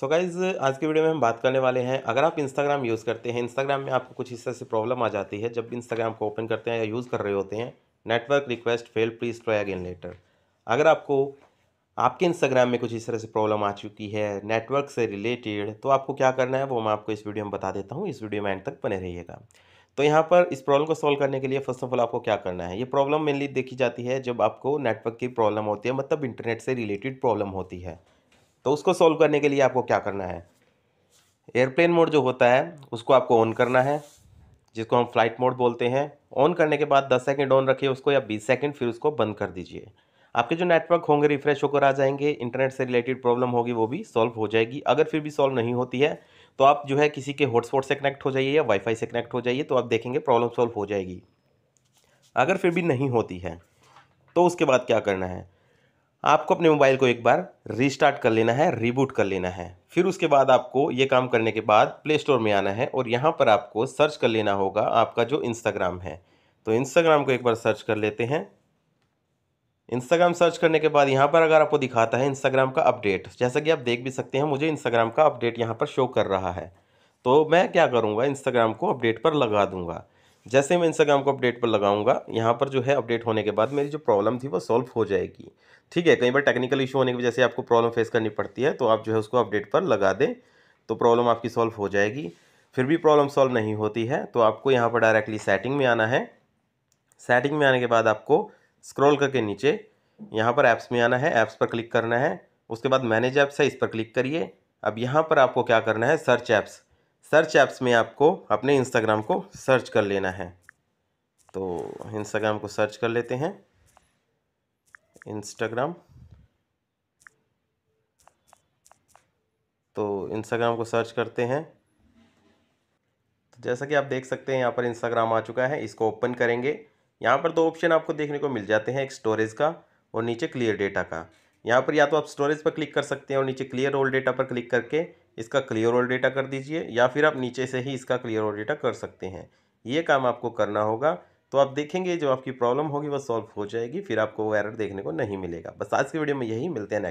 सो so guys आज के video में हम बात करने वाले हैं अगर आप इंस्टाग्राम यूज़ करते हैं इंस्टाग्राम में आपको कुछ इस तरह से प्रॉब्लम आ जाती है जब इंस्टाग्राम को ओपन करते हैं या यूज़ कर रहे होते हैं network request fail please try again later अगर आपको आपके इंस्टाग्राम में कुछ इस तरह से प्रॉब्लम आ चुकी है नेटवर्क से रिलेटेड तो आपको क्या करना है वो मैं आपको इस वीडियो में बता देता हूँ इस वीडियो में एंड तक बने रहिएगा तो यहाँ पर इस प्रॉब्लम को सॉल्व करने के लिए फर्स्ट ऑफ ऑल आपको क्या करना है ये प्रॉब्लम मेनली देखी जाती है जब आपको नेटवर्क की प्रॉब्लम होती है मतलब इंटरनेट से रिलेटेड प्रॉब्लम होती है तो उसको सॉल्व करने के लिए आपको क्या करना है एयरप्लेन मोड जो होता है उसको आपको ऑन करना है जिसको हम फ्लाइट मोड बोलते हैं ऑन करने के बाद 10 सेकंड ऑन रखिए उसको या 20 सेकंड फिर उसको बंद कर दीजिए आपके जो नेटवर्क होंगे रिफ्रेश होकर आ जाएंगे इंटरनेट से रिलेटेड प्रॉब्लम होगी वो भी सॉल्व हो जाएगी अगर फिर भी सॉल्व नहीं होती है तो आप जो है किसी के हॉटस्पॉट से कनेक्ट हो जाइए या वाईफाई से कनेक्ट हो जाइए तो आप देखेंगे प्रॉब्लम सॉल्व हो जाएगी अगर फिर भी नहीं होती है तो उसके बाद क्या करना है आपको अपने मोबाइल को एक बार रीस्टार्ट कर लेना है रीबूट कर लेना है फिर उसके बाद आपको ये काम करने के बाद प्ले स्टोर में आना है और यहाँ पर आपको सर्च कर लेना होगा आपका जो इंस्टाग्राम है तो इंस्टाग्राम को एक बार सर्च कर लेते हैं इंस्टाग्राम सर्च करने के बाद यहाँ पर अगर आपको दिखाता है इंस्टाग्राम का अपडेट जैसा कि आप देख भी सकते हैं मुझे इंस्टाग्राम का अपडेट यहाँ पर शो कर रहा है तो मैं क्या करूँगा इंस्टाग्राम को अपडेट पर लगा दूँगा जैसे मैं इंस्टाग्राम को अपडेट पर लगाऊंगा यहाँ पर जो है अपडेट होने के बाद मेरी जो प्रॉब्लम थी वो सॉल्व हो जाएगी ठीक है कई बार टेक्निकल इशू होने की वजह से आपको प्रॉब्लम फेस करनी पड़ती है तो आप जो है उसको अपडेट पर लगा दें तो प्रॉब्लम आपकी सॉल्व हो जाएगी फिर भी प्रॉब्लम सॉल्व नहीं होती है तो आपको यहाँ पर डायरेक्टली सेटिंग में आना है सेटिंग में आने के बाद आपको स्क्रॉल करके नीचे यहाँ पर ऐप्स में आना है ऐप्स पर क्लिक करना है उसके बाद मैनेज ऐप्स है इस पर क्लिक करिए अब यहाँ पर आपको क्या करना है सर्च ऐप्स सर्च ऐप्स में आपको अपने इंस्टाग्राम को सर्च कर लेना है तो इंस्टाग्राम को सर्च कर लेते हैं इंस्टाग्राम तो इंस्टाग्राम को सर्च करते हैं तो जैसा कि आप देख सकते हैं यहाँ पर इंस्टाग्राम आ चुका है इसको ओपन करेंगे यहाँ पर दो ऑप्शन आपको देखने को मिल जाते हैं एक स्टोरेज का और नीचे क्लियर डेटा का यहाँ पर या तो आप स्टोरेज पर क्लिक कर सकते हैं और नीचे क्लियर ओल्ड डेटा पर क्लिक करके इसका क्लियर ऑल डेटा कर दीजिए या फिर आप नीचे से ही इसका क्लियर ऑल डेटा कर सकते हैं ये काम आपको करना होगा तो आप देखेंगे जो आपकी प्रॉब्लम होगी वह सॉल्व हो जाएगी फिर आपको वो एरर देखने को नहीं मिलेगा बस आज की वीडियो में यही मिलते हैं नेक्स्ट